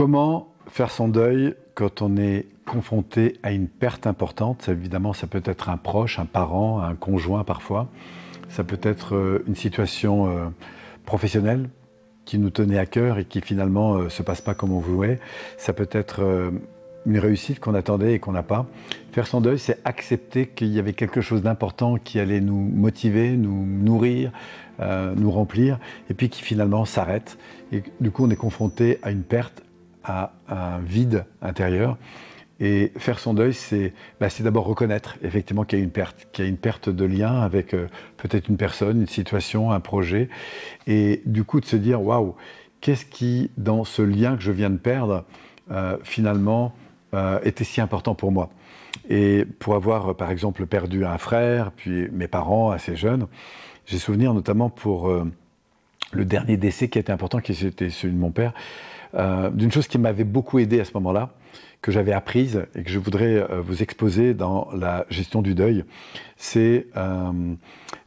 Comment faire son deuil quand on est confronté à une perte importante Évidemment, ça peut être un proche, un parent, un conjoint parfois. Ça peut être euh, une situation euh, professionnelle qui nous tenait à cœur et qui finalement ne euh, se passe pas comme on voulait. Ça peut être une réussite qu'on attendait et qu'on n'a pas. Faire son deuil, c'est accepter qu'il y avait quelque chose d'important qui allait nous motiver, nous nourrir, nous remplir, et puis qui finalement s'arrête. Et du coup, on est confronté à une perte, à un vide intérieur. Et faire son deuil, bah, c'est d'abord reconnaître effectivement qu'il y a une perte, qu'il y a une perte de lien avec euh, peut-être une personne, une situation, un projet. Et du coup, de se dire, waouh, qu'est-ce qui, dans ce lien que je viens de perdre, euh, finalement, euh, était si important pour moi Et pour avoir, par exemple, perdu un frère, puis mes parents assez jeunes, j'ai souvenir notamment pour le dernier décès qui était important, qui était celui de mon père. Euh, d'une chose qui m'avait beaucoup aidé à ce moment-là, que j'avais apprise et que je voudrais euh, vous exposer dans la gestion du deuil, euh,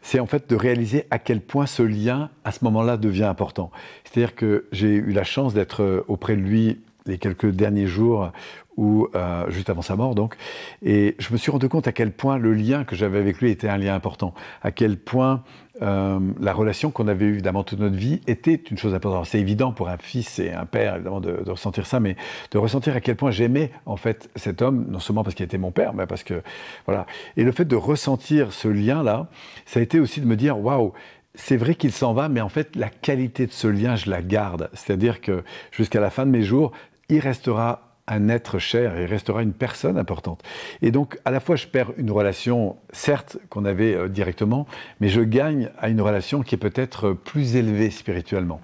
c'est en fait de réaliser à quel point ce lien, à ce moment-là, devient important. C'est-à-dire que j'ai eu la chance d'être auprès de lui les quelques derniers jours ou euh, juste avant sa mort donc et je me suis rendu compte à quel point le lien que j'avais avec lui était un lien important à quel point euh, la relation qu'on avait eu évidemment toute notre vie était une chose importante. C'est évident pour un fils et un père évidemment de, ressentir ça, mais de ressentir à quel point j'aimais en fait cet homme, non seulement parce qu'il était mon père, mais parce que voilà. Et le fait de ressentir ce lien là, ça a été aussi de me dire waouh, c'est vrai qu'il s'en va, mais en fait, la qualité de ce lien, je la garde. C'est-à-dire que jusqu'à la fin de mes jours, il restera un être cher, il restera une personne importante. Et donc, à la fois, je perds une relation, certes, qu'on avait euh, directement, mais je gagne à une relation qui est peut-être plus élevée spirituellement.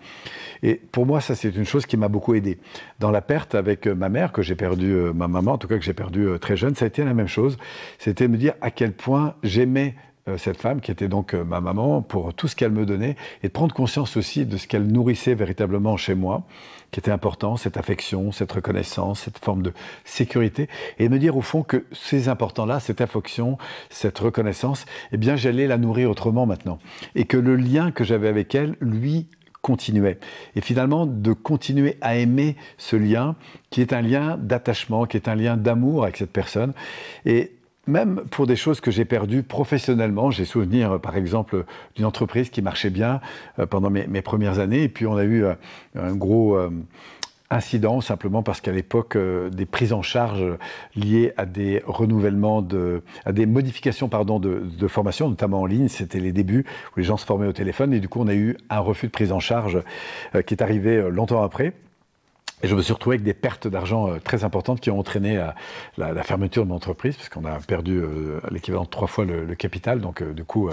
Et pour moi, ça, c'est une chose qui m'a beaucoup aidé. Dans la perte avec euh, ma mère, que j'ai perdue, euh, ma maman, en tout cas, que j'ai perdue très jeune, ça a été la même chose. C'était me dire à quel point j'aimais euh, cette femme qui était donc euh, ma maman pour tout ce qu'elle me donnait et de prendre conscience aussi de ce qu'elle nourrissait véritablement chez moi, qui était important, cette affection, cette reconnaissance, cette forme de sécurité et me dire au fond que ces importants-là, cette affection, cette reconnaissance, eh bien j'allais la nourrir autrement maintenant et que le lien que j'avais avec elle, lui, continuait. Et finalement, de continuer à aimer ce lien, qui est un lien d'attachement, qui est un lien d'amour avec cette personne. Et même pour des choses que j'ai perdues professionnellement. J'ai souvenir, euh, par exemple, d'une entreprise qui marchait bien euh, pendant mes, premières années, et puis on a eu euh, un gros incident, simplement parce qu'à l'époque, des prises en charge liées à des renouvellements, de, à des modifications pardon, de, formation, notamment en ligne, c'était les débuts où les gens se formaient au téléphone, et du coup on a eu un refus de prise en charge qui est arrivé longtemps après. Et je me suis retrouvé avec des pertes d'argent euh, très importantes qui ont entraîné euh, la, fermeture de mon entreprise, puisqu'on a perdu euh, l'équivalent de trois fois le, capital. Donc, du coup,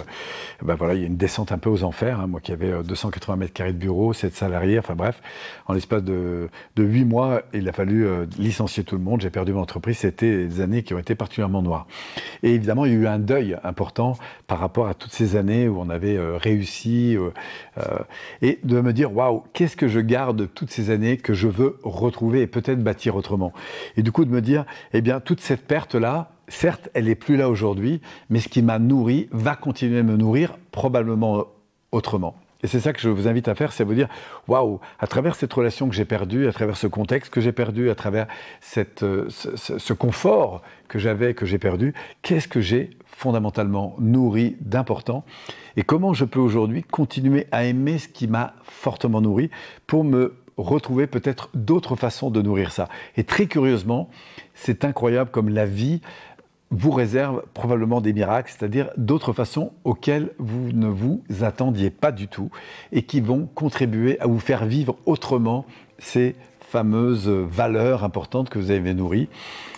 bah voilà, il y a une descente un peu aux enfers. Hein. Moi qui avais 280 mètres carrés de bureau, 7 salariés, enfin bref, en l'espace de, de 8 mois, il a fallu licencier tout le monde. J'ai perdu mon entreprise. C'était des années qui ont été particulièrement noires. Et évidemment, il y a eu un deuil important par rapport à toutes ces années où on avait réussi. et de me dire, waouh, qu'est-ce que je garde toutes ces années que je veux retrouver et peut-être bâtir autrement. Et du coup, de me dire, eh bien, toute cette perte-là, certes, elle n'est plus là aujourd'hui, mais ce qui m'a nourri va continuer à me nourrir probablement euh, autrement. Et c'est ça que je vous invite à faire, c'est vous dire, waouh, à travers cette relation que j'ai perdue, à travers ce contexte que j'ai perdu, à travers cette, euh, ce confort que j'avais, que j'ai perdu, qu'est-ce que j'ai fondamentalement nourri d'important et comment je peux aujourd'hui continuer à aimer ce qui m'a fortement nourri pour me retrouver peut-être d'autres façons de nourrir ça. Et très curieusement, c'est incroyable comme la vie vous réserve probablement des miracles, c'est-à-dire d'autres façons auxquelles vous ne vous attendiez pas du tout et qui vont contribuer à vous faire vivre autrement ces fameuses valeurs importantes que vous avez nourries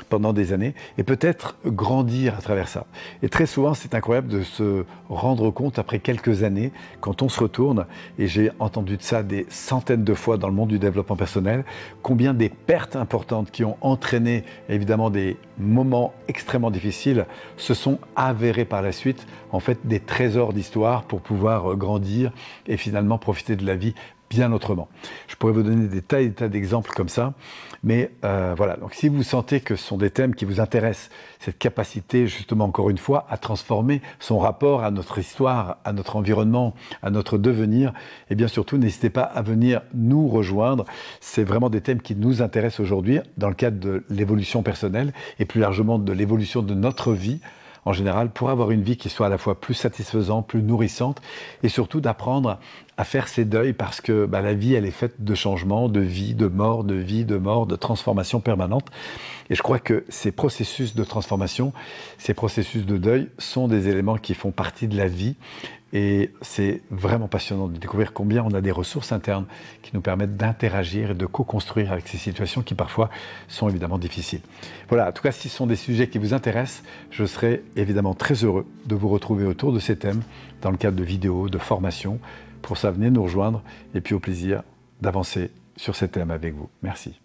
pendant des années et peut-être grandir à travers ça. Et très souvent, c'est incroyable de se rendre compte après quelques années, quand on se retourne, et j'ai entendu de ça des centaines de fois dans le monde du développement personnel, combien des pertes importantes qui ont entraîné évidemment des moments extrêmement difficiles se sont avérées par la suite en fait des trésors d'histoire pour pouvoir euh, grandir et finalement profiter de la vie bien autrement. Je pourrais vous donner des tas et des tas d'exemples comme ça, mais euh, voilà. Donc si vous sentez que ce sont des thèmes qui vous intéressent, cette capacité justement encore une fois à transformer son rapport à notre histoire, à notre environnement, à notre devenir, et eh bien surtout n'hésitez pas à venir nous rejoindre. C'est vraiment des thèmes qui nous intéressent aujourd'hui dans le cadre de l'évolution personnelle et plus largement de l'évolution de notre vie en général, pour avoir une vie qui soit à la fois plus satisfaisante, plus nourrissante, et surtout d'apprendre à faire ses deuils parce que bah, la vie, elle est faite de changements, de vie, de mort, de vie, de mort, de transformations permanentes. Et je crois que ces processus de transformation, ces processus de deuil sont des éléments qui font partie de la vie et c'est vraiment passionnant de découvrir combien on a des ressources internes qui nous permettent d'interagir et de co-construire avec ces situations qui parfois sont évidemment difficiles. Voilà, en tout cas, si ce sont des sujets qui vous intéressent, je serai évidemment très heureux de vous retrouver autour de ces thèmes dans le cadre de vidéos, de formations. Pour ça, venez nous rejoindre et puis au plaisir d'avancer sur ces thèmes avec vous. Merci.